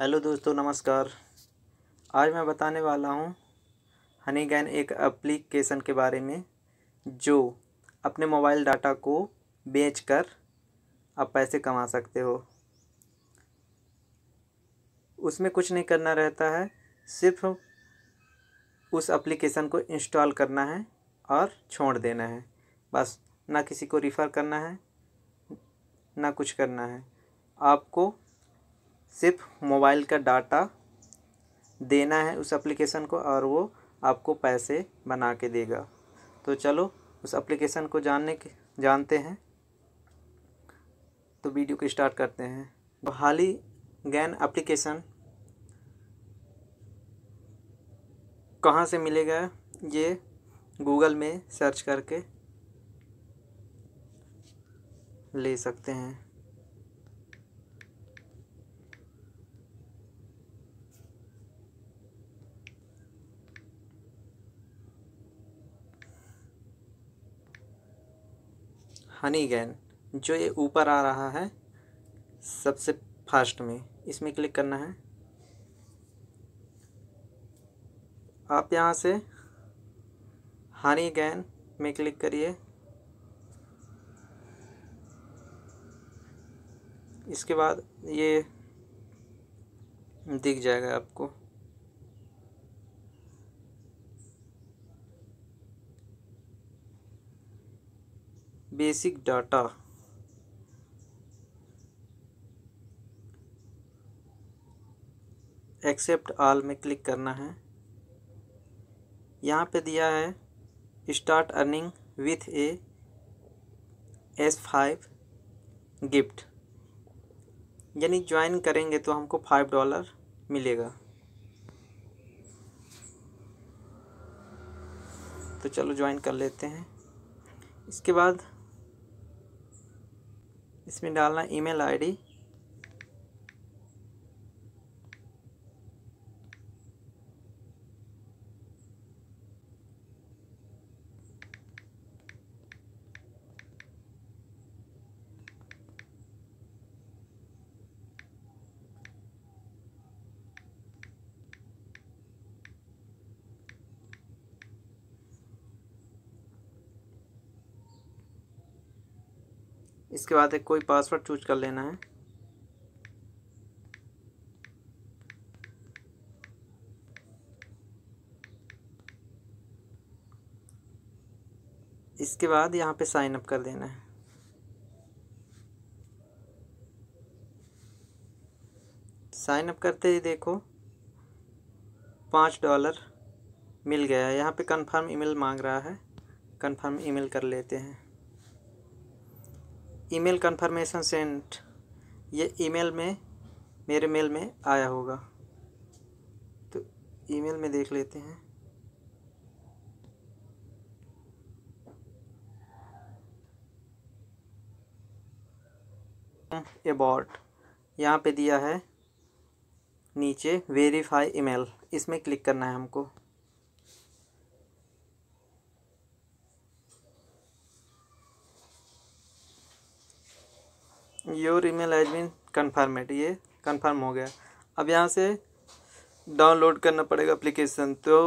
hello दोस्तों नमस्कार आज मैं बताने वाला हूँ हनी गैन एक एप्लीकेशन के बारे में जो अपने मोबाइल डाटा को बेचकर आप पैसे कमा सकते हो उसमें कुछ नहीं करना रहता है सिर्फ उस एप्लीकेशन को इंस्टॉल करना है और छोड़ देना है बस ना किसी को रिफ़र करना है ना कुछ करना है आपको सिर्फ मोबाइल का डाटा देना है उस एप्लीकेशन को और वो आपको पैसे बना के देगा तो चलो उस एप्लीकेशन को जानने के जानते हैं तो वीडियो को स्टार्ट करते हैं हाल ही गैन एप्लीकेशन कहाँ से मिलेगा ये गूगल में सर्च करके ले सकते हैं हनी गैन जो ये ऊपर आ रहा है सबसे फर्स्ट में इसमें क्लिक करना है आप यहाँ से हनी गैन में क्लिक करिए इसके बाद ये दिख जाएगा आपको बेसिक डाटा एक्सेप्ट आल में क्लिक करना है यहाँ पे दिया है start earning with A S five gift यानी ज्वाइन करेंगे तो हमको फाइव डॉलर मिलेगा तो चलो ज्वाइन कर लेते हैं इसके बाद इसमें डालना ईमेल आईडी इसके बाद एक कोई पासवर्ड चूज कर लेना है इसके बाद यहाँ पे साइन अप कर देना है साइन अप करते ही देखो पाँच डॉलर मिल गया है यहाँ पे कंफर्म ईमेल मांग रहा है कंफर्म ईमेल कर लेते हैं ईमेल कन्फर्मेशन सेंट ये ईमेल में मेरे मेल में आया होगा तो ईमेल में देख लेते हैं अबाउट यहाँ पे दिया है नीचे वेरीफाई ईमेल इसमें क्लिक करना है हमको your email has been confirmed ये कन्फर्म हो गया अब यहाँ से डाउनलोड करना पड़ेगा एप्लीकेशन तो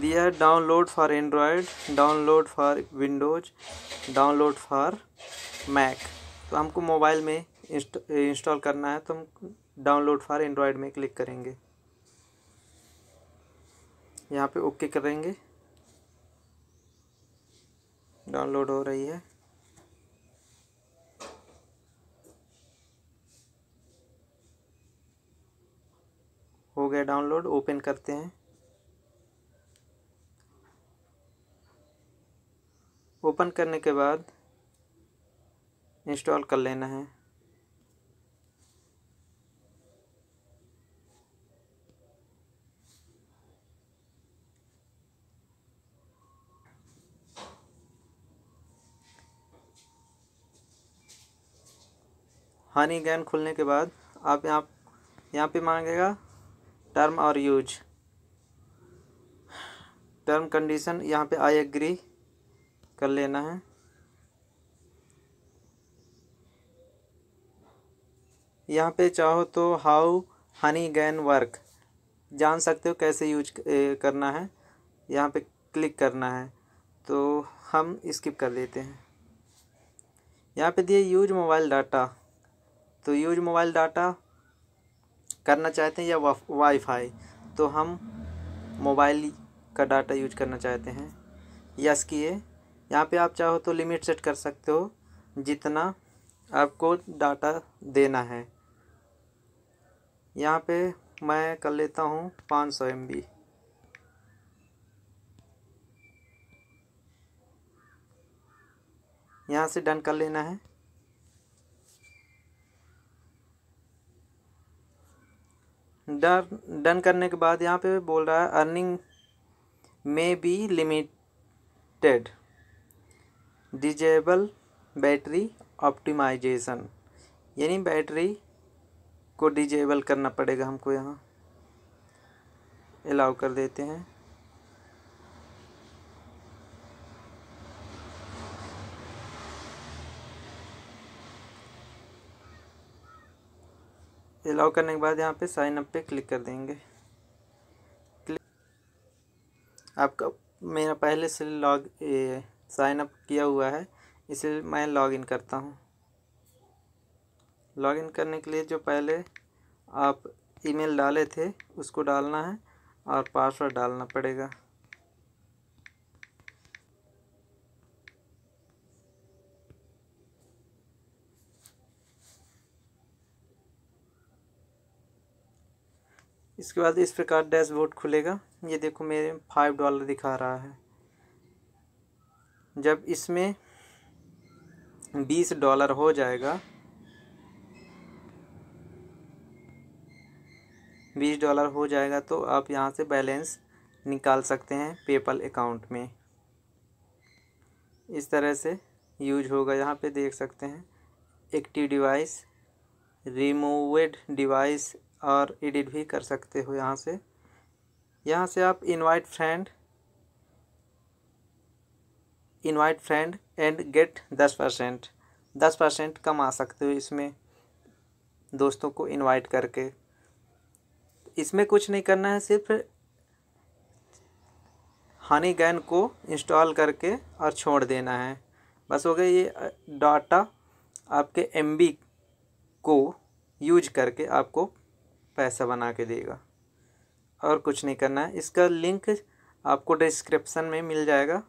दिया है download for Android download for Windows download for Mac तो हमको मोबाइल में इंस्टॉल करना है तो हम डाउनलोड फॉर एंड्रॉयड में क्लिक करेंगे यहाँ पे ओके करेंगे डाउनलोड हो रही है हो गया डाउनलोड ओपन करते हैं ओपन करने के बाद इंस्टॉल कर लेना है हनी गैन खुलने के बाद आप यहाँ यहाँ पे मांगेगा टर्म और यूज टर्म कंडीशन यहाँ पे आई एग्री कर लेना है यहाँ पे चाहो तो हाउ हनी गैन वर्क जान सकते हो कैसे यूज करना है यहाँ पे क्लिक करना है तो हम स्किप कर देते हैं यहाँ पे दिए यूज मोबाइल डाटा तो यूज मोबाइल डाटा करना चाहते हैं या वाईफाई तो हम मोबाइल का डाटा यूज करना चाहते हैं यस किए यहाँ पे आप चाहो तो लिमिट सेट कर सकते हो जितना आपको डाटा देना है यहाँ पे मैं कर लेता हूँ पाँच सौ एम बी यहाँ से डन कर लेना है डर डन करने के बाद यहाँ पे बोल रहा है earning may be limited disable battery optimisation यानी बैटरी को डिजेबल करना पड़ेगा हमको यहाँ अलाउ कर देते हैं अलाउ करने के बाद यहाँ पे साइन अप पे क्लिक कर देंगे क्लिक आपका मेरा पहले से लॉग साइन अप किया हुआ है इसे मैं लॉग इन करता हूँ लॉग इन करने के लिए जो पहले आप ईमेल डाले थे उसको डालना है और पासवर्ड डालना पड़ेगा इसके बाद इस प्रकार डैशबोर्ड खुलेगा ये देखो मेरे फाइव डॉलर दिखा रहा है जब इसमें बीस डॉलर हो जाएगा बीस डॉलर हो जाएगा तो आप यहाँ से बैलेंस निकाल सकते हैं पेपल अकाउंट में इस तरह से यूज होगा यहाँ पे देख सकते हैं एक्टिव डिवाइस रिमूवेड डिवाइस और एडिट भी कर सकते हो यहाँ से यहाँ से आप invite friend invite friend and get दस परसेंट दस परसेंट कम आ सकते हो इसमें दोस्तों को इनवाइट करके इसमें कुछ नहीं करना है सिर्फ हनी गैन को इंस्टॉल करके और छोड़ देना है बस हो गया ये डाटा आपके एम को यूज करके आपको पैसा बना के देगा और कुछ नहीं करना है इसका लिंक आपको डिस्क्रिप्शन में मिल जाएगा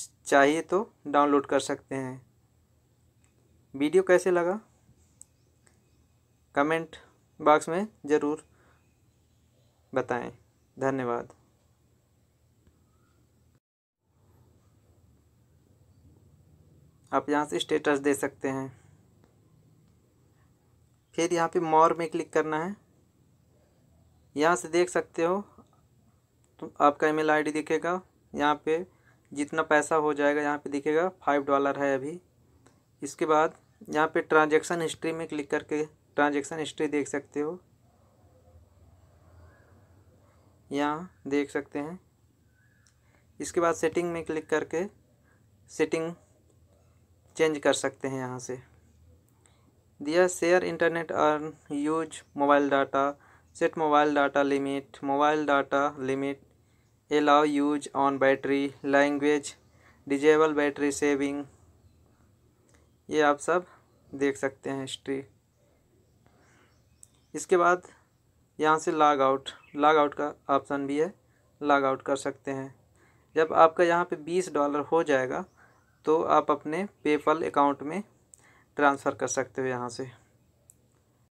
चाहिए तो डाउनलोड कर सकते हैं वीडियो कैसे लगा कमेंट बॉक्स में ज़रूर बताएं धन्यवाद आप यहाँ से स्टेटस दे सकते हैं फिर यहाँ पे मोर में क्लिक करना है यहाँ से देख सकते हो तो आपका ईमेल आईडी दिखेगा यहाँ पे जितना पैसा हो जाएगा यहाँ पे दिखेगा फाइव डॉलर है अभी इसके बाद यहाँ पे ट्रांजैक्शन हिस्ट्री में क्लिक करके ट्रांजैक्शन हिस्ट्री देख सकते हो यहाँ देख सकते हैं इसके बाद सेटिंग में क्लिक करके सेटिंग चेंज कर सकते हैं यहाँ से दिया शेयर इंटरनेट और use mobile data set mobile data limit mobile data limit allow use on battery language disable battery saving ये आप सब देख सकते हैं हिस्ट्री इसके बाद यहाँ से लॉग आउट लॉग आउट का ऑप्शन भी है लॉग आउट कर सकते हैं जब आपका यहाँ पे बीस डॉलर हो जाएगा तो आप अपने पेपल अकाउंट में ट्रांसफ़र कर सकते हो यहाँ से